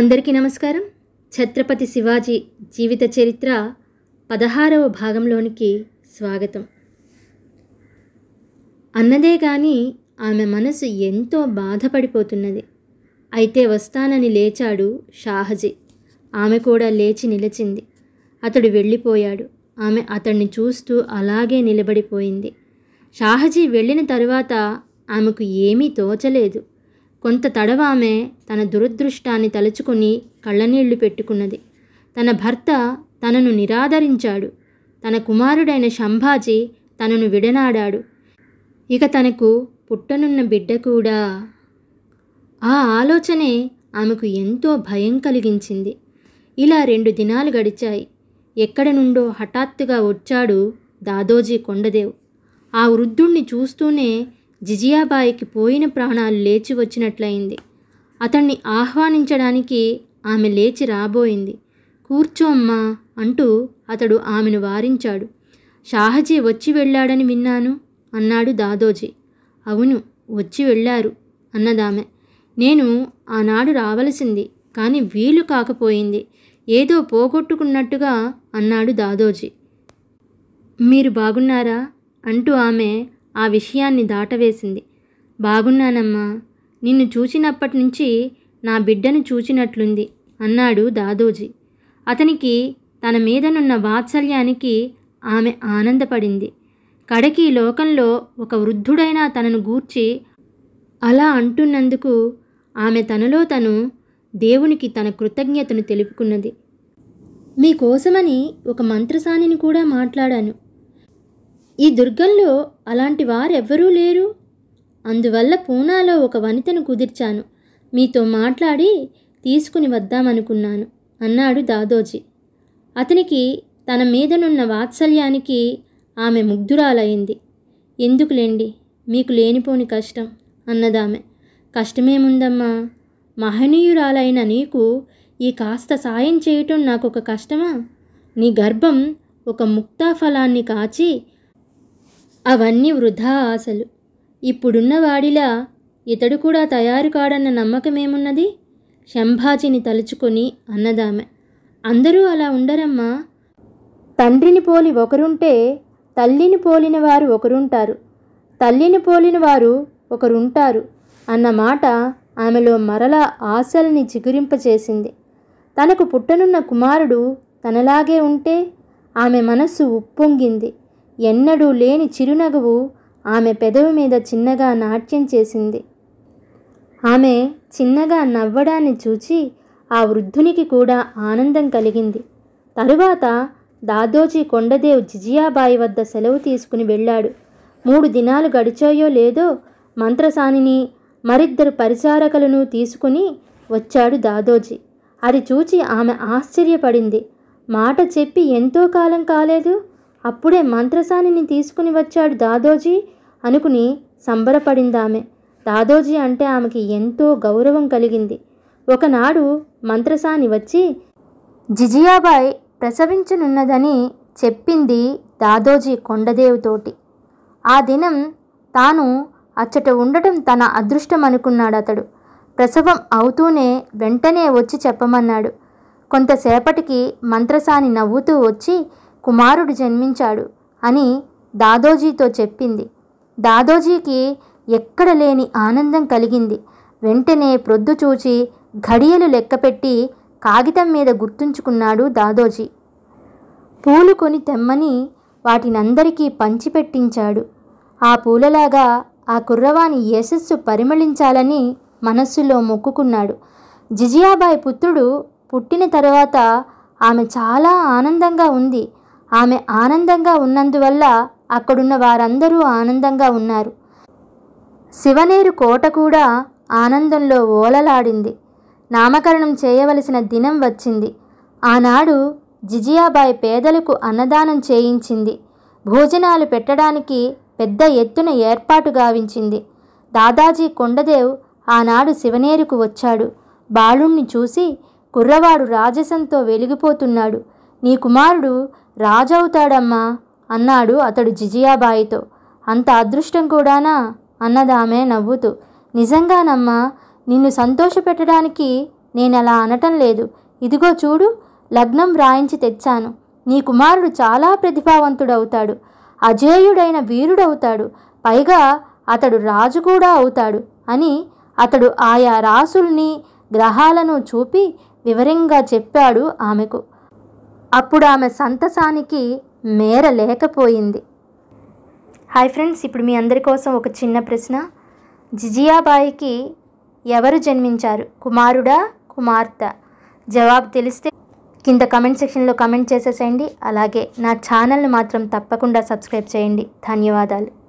అందరికీ నమస్కారం ఛత్రపతి శివాజీ జీవిత చరిత్ర పదహారవ భాగంలోనికి స్వాగతం అన్నదే కానీ ఆమె మనసు ఎంతో బాధపడిపోతున్నది అయితే వస్తానని లేచాడు షాహజీ ఆమె కూడా లేచి నిలిచింది అతడు వెళ్ళిపోయాడు ఆమె అతడిని చూస్తూ అలాగే నిలబడిపోయింది షాహజీ వెళ్ళిన తరువాత ఆమెకు ఏమీ తోచలేదు కొంత తడవామె తన దురదృష్టాన్ని తలుచుకుని కళ్ళనీళ్లు పెట్టుకున్నది తన భర్త తనను నిరాదరించాడు తన కుమారుడైన శంభాజీ తనను విడనాడాడు ఇక తనకు పుట్టనున్న బిడ్డ కూడా ఆ ఆలోచనే ఆమెకు ఎంతో భయం కలిగించింది ఇలా రెండు దినాలు గడిచాయి ఎక్కడ నుండో హఠాత్తుగా వచ్చాడు దాదోజీ కొండదేవ్ ఆ వృద్ధుణ్ణి చూస్తూనే జిజియాబాయికి పోయిన ప్రాణాలు లేచి వచ్చినట్లయింది అతన్ని ఆహ్వానించడానికి ఆమె లేచి రాబోయింది కూర్చోమ్మా అంటూ అతడు ఆమెను వారించాడు షాహజీ వచ్చి వెళ్ళాడని విన్నాను అన్నాడు దాదోజీ అవును వచ్చి వెళ్ళారు అన్నదామె నేను ఆనాడు రావలసింది కానీ వీలు కాకపోయింది ఏదో పోగొట్టుకున్నట్టుగా అన్నాడు దాదోజీ మీరు బాగున్నారా అంటూ ఆమె ఆ విషయాన్ని దాటవేసింది బాగున్నానమ్మా నిన్ను చూచినప్పటి నుంచి నా బిడ్డను చూచినట్లుంది అన్నాడు దాదోజీ అతనికి తన మీదనున్న వాత్సల్యానికి ఆమె ఆనందపడింది కడకి లోకంలో ఒక వృద్ధుడైన తనను గూర్చి అలా అంటున్నందుకు ఆమె తనలో తను దేవునికి తన కృతజ్ఞతను తెలుపుకున్నది మీకోసమని ఒక మంత్రసానిని కూడా మాట్లాడాను ఈ దుర్గంలో అలాంటి వారెవ్వరూ లేరు అందువల్ల పూనాలో ఒక వనితను కుదిర్చాను మీతో మాట్లాడి తీసుకుని వద్దామనుకున్నాను అన్నాడు దాదోజీ అతనికి తన మీదనున్న వాత్సల్యానికి ఆమె ముగ్ధురాలయ్యింది ఎందుకులేండి మీకు లేనిపోని కష్టం అన్నదామె కష్టమేముందమ్మా మహనీయురాలైన నీకు ఈ కాస్త సాయం చేయటం నాకు ఒక కష్టమా నీ గర్భం ఒక ముక్తాఫలాన్ని కాచి అవన్నీ వృధా ఆశలు ఇప్పుడున్న వాడిలా ఇతడు కూడా తయారు కాడన్న నమ్మకమేమున్నది శంభాజీని తలుచుకొని అన్నదామె అందరూ అలా ఉండరమ్మా తండ్రిని పోలి ఒకరుంటే తల్లిని పోలిన వారు ఒకరుంటారు తల్లిని పోలిన వారు ఒకరుంటారు అన్న మాట ఆమెలో మరలా ఆశల్ని చిగురింపచేసింది తనకు పుట్టనున్న కుమారుడు తనలాగే ఉంటే ఆమె మనస్సు ఉప్పొంగింది ఎన్నడూ లేని చిరునగవు ఆమె పెదవి మీద చిన్నగా నాట్యం చేసింది ఆమె చిన్నగా నవ్వడాన్ని చూచి ఆ వృద్ధునికి కూడా ఆనందం కలిగింది తరువాత దాదోజీ కొండదేవ్ జిజియాబాయి వద్ద సెలవు తీసుకుని వెళ్ళాడు మూడు దినాలు గడిచాయో లేదో మంత్రసానిని మరిద్దరు పరిచారకులను తీసుకుని వచ్చాడు దాదోజీ అది చూచి ఆమె ఆశ్చర్యపడింది మాట చెప్పి ఎంతో కాలం కాలేదు అప్పుడే మంత్రసానిని తీసుకుని వచ్చాడు దాదోజీ అనుకుని సంబరపడిందామె దాదోజీ అంటే ఆమెకి ఎంతో గౌరవం కలిగింది ఒకనాడు మంత్రసాని వచ్చి జిజియాబాయ్ ప్రసవించనున్నదని చెప్పింది దాదోజీ కొండదేవుతోటి ఆ దినం తాను అచ్చట ఉండటం తన అదృష్టం అనుకున్నాడు అతడు ప్రసవం అవుతూనే వెంటనే వచ్చి చెప్పమన్నాడు కొంతసేపటికి మంత్రసాని నవ్వుతూ వచ్చి కుమారుడు జన్మించాడు అని దాదోజీతో చెప్పింది దాదోజీకి ఎక్కడ లేని ఆనందం కలిగింది వెంటనే ప్రొద్దు చూచి ఘడియలు లెక్కపెట్టి కాగితం మీద గుర్తుంచుకున్నాడు దాదోజీ పూలు కొని తెమ్మని వాటినందరికీ పంచిపెట్టించాడు ఆ పూలలాగా ఆ కుర్రవాని యశస్సు పరిమళించాలని మనస్సులో మొక్కుకున్నాడు జిజియాబాయి పుత్రుడు పుట్టిన తర్వాత ఆమె చాలా ఆనందంగా ఉంది ఆమె ఆనందంగా ఉన్నందువల్ల అక్కడున్న వారందరూ ఆనందంగా ఉన్నారు శివనేరు కోట కూడా ఆనందంలో ఓలలాడింది నామకరణం చేయవలసిన దినం వచ్చింది ఆనాడు జిజియాబాయి పేదలకు అన్నదానం చేయించింది భోజనాలు పెట్టడానికి పెద్ద ఎత్తున ఏర్పాటు గావించింది దాదాజీ కొండదేవ్ ఆనాడు శివనేరుకు వచ్చాడు బాలుణ్ణి చూసి కుర్రవాడు రాజసంతో వెలిగిపోతున్నాడు నీ కుమారుడు రాజవుతాడమ్మా అన్నాడు అతడు జిజియాబాయితో అంత అదృష్టం కూడానా అన్నదామె నవ్వుతూ నిజంగానమ్మా నిన్ను సంతోషపెట్టడానికి నేను అలా అనటం లేదు ఇదిగో చూడు లగ్నం వ్రాయించి తెచ్చాను నీ కుమారుడు చాలా ప్రతిభావంతుడవుతాడు అజేయుడైన వీరుడవుతాడు పైగా అతడు రాజు కూడా అవుతాడు అని అతడు ఆయా రాసుల్ని గ్రహాలను చూపి వివరంగా చెప్పాడు ఆమెకు అప్పుడు ఆమె సంతసానికి మేర లేకపోయింది హాయ్ ఫ్రెండ్స్ ఇప్పుడు మీ అందరి కోసం ఒక చిన్న ప్రశ్న జిజియాబాయికి ఎవరు జన్మించారు కుమారుడా కుమార్తె జవాబు తెలిస్తే కింద కమెంట్ సెక్షన్లో కమెంట్ చేసేసేయండి అలాగే నా ఛానల్ని మాత్రం తప్పకుండా సబ్స్క్రైబ్ చేయండి ధన్యవాదాలు